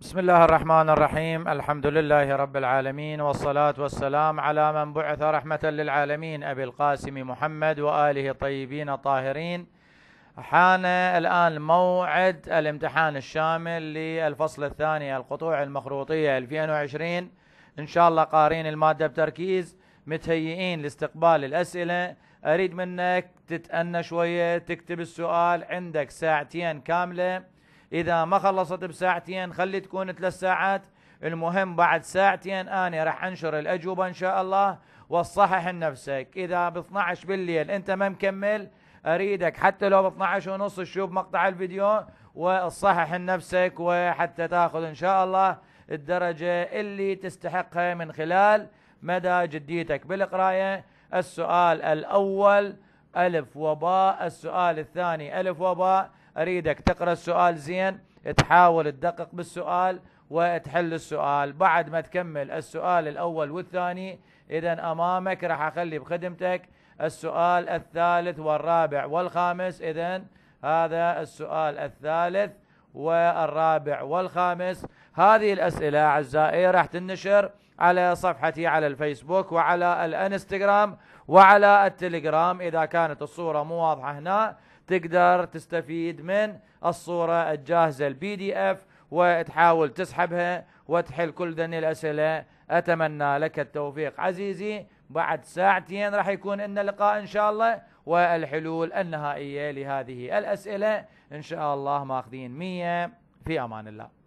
بسم الله الرحمن الرحيم الحمد لله رب العالمين والصلاة والسلام على من بعث رحمة للعالمين أبي القاسم محمد وآله الطيبين الطاهرين حان الآن موعد الامتحان الشامل للفصل الثاني القطوع المخروطية 2020 إن شاء الله قارين المادة بتركيز متهيئين لاستقبال الأسئلة أريد منك تتأنى شوية تكتب السؤال عندك ساعتين كاملة اذا ما خلصت بساعتين خلي تكون ثلاث ساعات المهم بعد ساعتين انا راح انشر الاجوبه ان شاء الله وصحح لنفسك اذا ب 12 بالليل انت ما مكمل اريدك حتى لو ب 12 ونص تشوف مقطع الفيديو وصحح لنفسك وحتى تاخذ ان شاء الله الدرجه اللي تستحقها من خلال مدى جديتك بالقرايه السؤال الاول الف وباء السؤال الثاني الف وباء اريدك تقرا السؤال زين تحاول تدقق بالسؤال وتحل السؤال بعد ما تكمل السؤال الاول والثاني اذا امامك راح اخلي بخدمتك السؤال الثالث والرابع والخامس اذا هذا السؤال الثالث والرابع والخامس هذه الاسئله اعزائي راح تنشر على صفحتي على الفيسبوك وعلى الانستغرام وعلى التليجرام اذا كانت الصوره مو واضحه هنا تقدر تستفيد من الصورة الجاهزة البي دي اف وتحاول تسحبها وتحل كل ذني الأسئلة أتمنى لك التوفيق عزيزي بعد ساعتين راح يكون لنا لقاء إن شاء الله والحلول النهائية لهذه الأسئلة إن شاء الله ماخذين مية في أمان الله